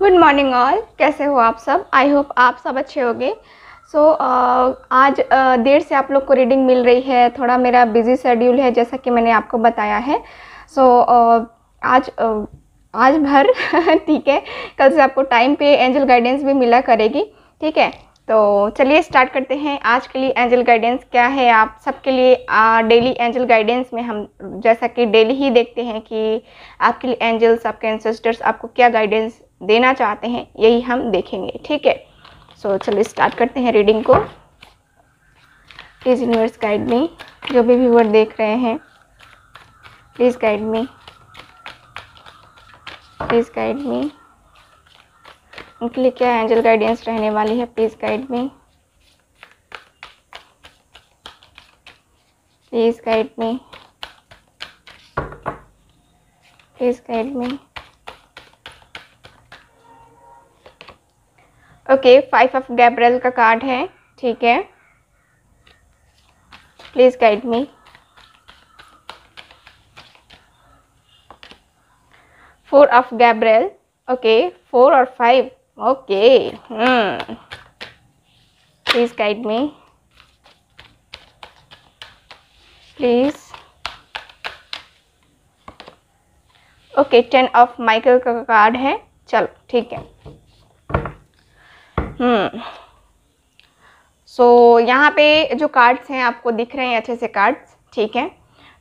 Good morning all कैसे हो आप सब आई होप आप सब अच्छे गए सो so, uh, आज uh, देर से आप लोग को रीडिंग मिल रही है थोड़ा मेरा बिजी शेड्यूल है जैसा कि मैंने आपको बताया है सो so, uh, आज uh, आज भर ठीक है कल से आपको टाइम पे एंजल गाइडेंस भी मिला करेगी ठीक है तो चलिए स्टार्ट करते हैं आज के लिए एंजल गाइडेंस क्या है आप सबके लिए डेली एंजल गाइडेंस में हम जैसा कि डेली ही देखते हैं कि आपके लिए एंजल्स आपके एंसेस्टर्स आपको क्या गाइडेंस देना चाहते हैं यही हम देखेंगे ठीक है सो चलिए स्टार्ट करते हैं रीडिंग को प्लीज़ यूनिवर्स गाइड में जो भी व्यूवर देख रहे हैं please guide me please guide me उनके लिए क्या एंजल गाइडेंस रहने वाली है please guide me please guide me please guide me okay five of Gabriel का कार्ड है ठीक है please guide me four of Gabriel okay four और five okay please guide me please okay ten of Michael का card है चलो ठीक है सो हाँ। so, यहाँ पे जो कार्ड्स हैं आपको दिख रहे हैं अच्छे से कार्ड्स ठीक है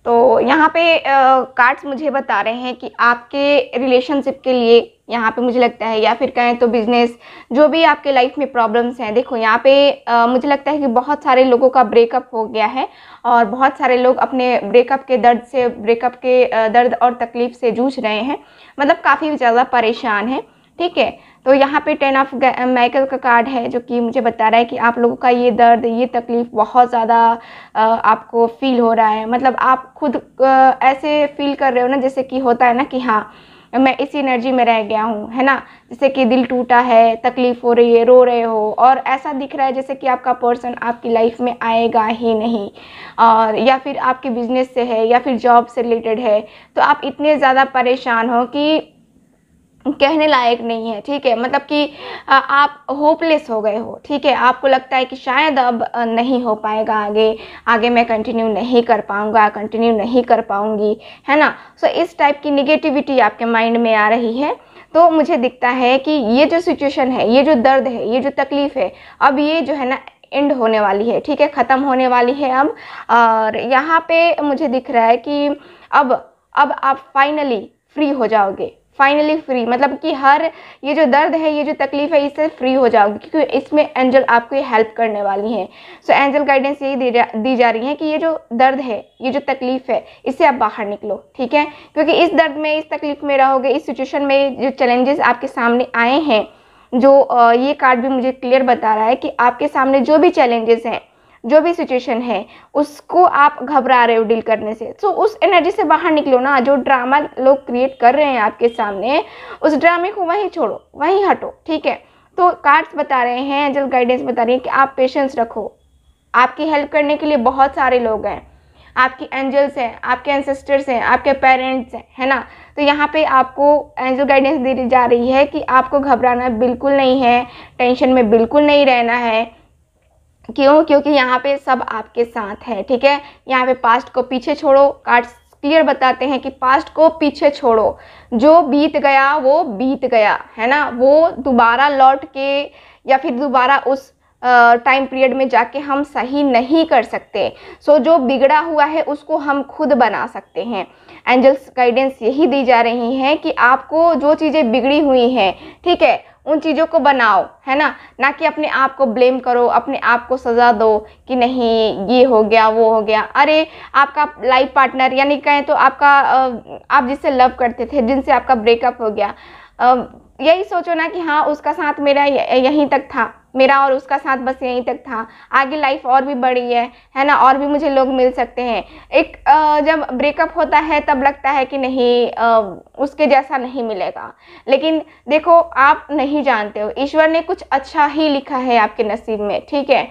तो यहाँ पे कार्ड्स मुझे बता रहे हैं कि आपके रिलेशनशिप के लिए यहाँ पे मुझे लगता है या फिर कहें तो बिज़नेस जो भी आपके लाइफ में प्रॉब्लम्स हैं देखो यहाँ पे uh, मुझे लगता है कि बहुत सारे लोगों का ब्रेकअप हो गया है और बहुत सारे लोग अपने ब्रेकअप के दर्द से ब्रेकअप के दर्द और तकलीफ़ से जूझ रहे हैं मतलब काफ़ी ज़्यादा परेशान हैं ठीक है तो यहाँ पे टेन ऑफ माइकल का कार्ड है जो कि मुझे बता रहा है कि आप लोगों का ये दर्द ये तकलीफ़ बहुत ज़्यादा आपको फील हो रहा है मतलब आप खुद ऐसे फील कर रहे हो ना जैसे कि होता है ना कि हाँ मैं इसी एनर्जी में रह गया हूँ है ना जैसे कि दिल टूटा है तकलीफ़ हो रही है रो रहे हो और ऐसा दिख रहा है जैसे कि आपका पर्सन आपकी लाइफ में आएगा ही नहीं और या फिर आपके बिजनेस से है या फिर जॉब से रिलेटेड है तो आप इतने ज़्यादा परेशान हो कि कहने लायक नहीं है ठीक है मतलब कि आप होपलेस हो गए हो ठीक है आपको लगता है कि शायद अब नहीं हो पाएगा आगे आगे मैं कंटिन्यू नहीं कर पाऊँगा कंटिन्यू नहीं कर पाऊँगी है ना सो so, इस टाइप की निगेटिविटी आपके माइंड में आ रही है तो मुझे दिखता है कि ये जो सिचुएशन है ये जो दर्द है ये जो तकलीफ़ है अब ये जो है ना एंड होने वाली है ठीक है ख़त्म होने वाली है अब और यहाँ पे मुझे दिख रहा है कि अब अब आप फाइनली फ्री हो जाओगे फाइनली फ्री मतलब कि हर ये जो दर्द है ये जो तकलीफ़ है इससे फ्री हो जाओगे क्योंकि इसमें एंजल आपको ये हेल्प करने वाली हैं सो एंजल गाइडेंस यही दी जा दी जा रही है कि ये जो दर्द है ये जो तकलीफ़ है इससे आप बाहर निकलो ठीक है क्योंकि इस दर्द में इस तकलीफ़ में रहोगे इस सिचुएशन में जो चैलेंजेस आपके सामने आए हैं जो ये कार्ड भी मुझे क्लियर बता रहा है कि आपके सामने जो भी चैलेंजेस हैं जो भी सिचुएशन है उसको आप घबरा रहे हो डील करने से सो so, उस एनर्जी से बाहर निकलो ना जो ड्रामा लोग क्रिएट कर रहे हैं आपके सामने उस ड्रामे को वहीं छोड़ो वहीं हटो ठीक है तो कार्ड्स बता रहे हैं एंजल गाइडेंस बता रही है कि आप पेशेंस रखो आपकी हेल्प करने के लिए बहुत सारे लोग हैं आपकी एंजल्स हैं आपके एंसेस्टर्स हैं आपके पेरेंट्स हैं है ना तो यहाँ पे आपको एंजल गाइडेंस दी जा रही है कि आपको घबराना बिल्कुल नहीं है टेंशन में बिल्कुल नहीं रहना है क्यों क्योंकि यहाँ पे सब आपके साथ है ठीक है यहाँ पे पास्ट को पीछे छोड़ो कार्ड्स क्लियर बताते हैं कि पास्ट को पीछे छोड़ो जो बीत गया वो बीत गया है ना वो दोबारा लौट के या फिर दोबारा उस टाइम uh, पीरियड में जाके हम सही नहीं कर सकते सो so, जो बिगड़ा हुआ है उसको हम खुद बना सकते हैं एंजल्स गाइडेंस यही दी जा रही हैं कि आपको जो चीज़ें बिगड़ी हुई हैं ठीक है उन चीज़ों को बनाओ है ना ना कि अपने आप को ब्लेम करो अपने आप को सज़ा दो कि नहीं ये हो गया वो हो गया अरे आपका लाइफ पार्टनर यानी कहें तो आपका आप जिससे लव करते थे जिनसे आपका ब्रेकअप हो गया यही सोचो ना कि हाँ उसका साथ मेरा यहीं तक था मेरा और उसका साथ बस यहीं तक था आगे लाइफ और भी बड़ी है है ना और भी मुझे लोग मिल सकते हैं एक जब ब्रेकअप होता है तब लगता है कि नहीं उसके जैसा नहीं मिलेगा लेकिन देखो आप नहीं जानते हो ईश्वर ने कुछ अच्छा ही लिखा है आपके नसीब में ठीक है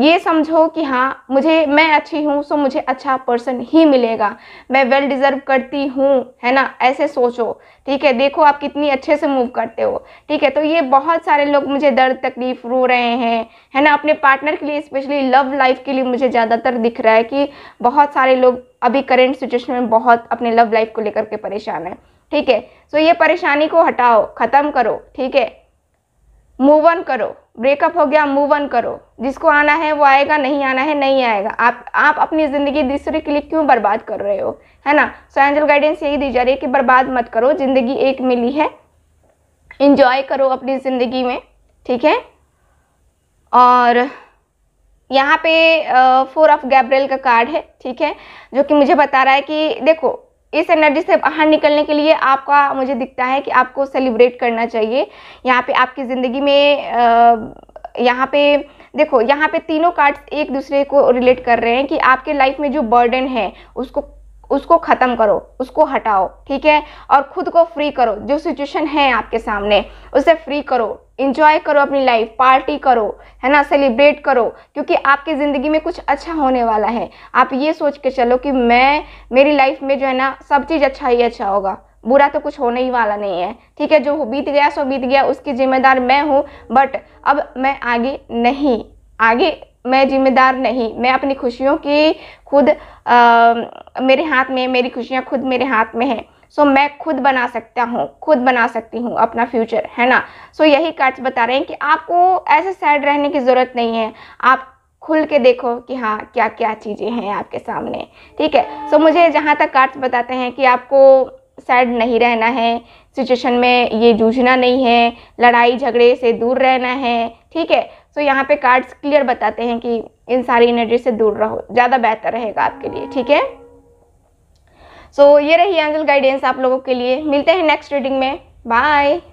ये समझो कि हाँ मुझे मैं अच्छी हूँ सो मुझे अच्छा पर्सन ही मिलेगा मैं वेल डिज़र्व करती हूँ है ना ऐसे सोचो ठीक है देखो आप कितनी अच्छे से मूव करते हो ठीक है तो ये बहुत सारे लोग मुझे दर्द तकलीफ रो रहे हैं है ना अपने पार्टनर के लिए स्पेशली लव लाइफ के लिए मुझे ज़्यादातर दिख रहा है कि बहुत सारे लोग अभी करेंट सिचुएशन में बहुत अपने लव लाइफ को लेकर के परेशान है ठीक है सो ये परेशानी को हटाओ ख़त्म करो ठीक है मूव ऑन करो ब्रेकअप हो गया मूव ऑन करो जिसको आना है वो आएगा नहीं आना है नहीं आएगा आप आप अपनी ज़िंदगी दूसरे के लिए क्यों बर्बाद कर रहे हो है ना सो एंजल गाइडेंस यही दी जा रही है कि बर्बाद मत करो ज़िंदगी एक मिली है इन्जॉय करो अपनी ज़िंदगी में ठीक है और यहाँ पे फोर ऑफ गैब्रेल का कार्ड है ठीक है जो कि मुझे बता रहा है कि देखो इस एनर्जी से बाहर निकलने के लिए आपका मुझे दिखता है कि आपको सेलिब्रेट करना चाहिए यहाँ पे आपकी ज़िंदगी में यहाँ पे देखो यहाँ पे तीनों कार्ड्स एक दूसरे को रिलेट कर रहे हैं कि आपके लाइफ में जो बर्डन है उसको उसको ख़त्म करो उसको हटाओ ठीक है और ख़ुद को फ्री करो जो सिचुएशन है आपके सामने उसे फ्री करो इंजॉय करो अपनी लाइफ पार्टी करो है ना सेलिब्रेट करो क्योंकि आपकी ज़िंदगी में कुछ अच्छा होने वाला है आप ये सोच के चलो कि मैं मेरी लाइफ में जो है ना सब चीज़ अच्छा ही अच्छा होगा बुरा तो कुछ होने ही वाला नहीं है ठीक है जो बीत गया सो बीत गया उसकी जिम्मेदार मैं हूँ बट अब मैं आगे नहीं आगे मैं जिम्मेदार नहीं मैं अपनी खुशियों की खुद आ, मेरे हाथ में मेरी खुशियाँ खुद मेरे हाथ में हैं सो so, मैं खुद बना सकता हूँ खुद बना सकती हूँ अपना फ्यूचर है ना सो so, यही कार्ड्स बता रहे हैं कि आपको ऐसे सैड रहने की ज़रूरत नहीं है आप खुल के देखो कि हाँ क्या क्या चीज़ें हैं आपके सामने ठीक है सो so, मुझे जहाँ तक कार्ड्स बताते हैं कि आपको सैड नहीं रहना है सिचुएशन में ये जूझना नहीं है लड़ाई झगड़े से दूर रहना है ठीक है सो so, यहाँ पे कार्ड्स क्लियर बताते हैं कि इन सारी एनर्जी से दूर रहो ज़्यादा बेहतर रहेगा आपके लिए ठीक है सो so, ये रही एंजल गाइडेंस आप लोगों के लिए मिलते हैं नेक्स्ट रीडिंग में बाय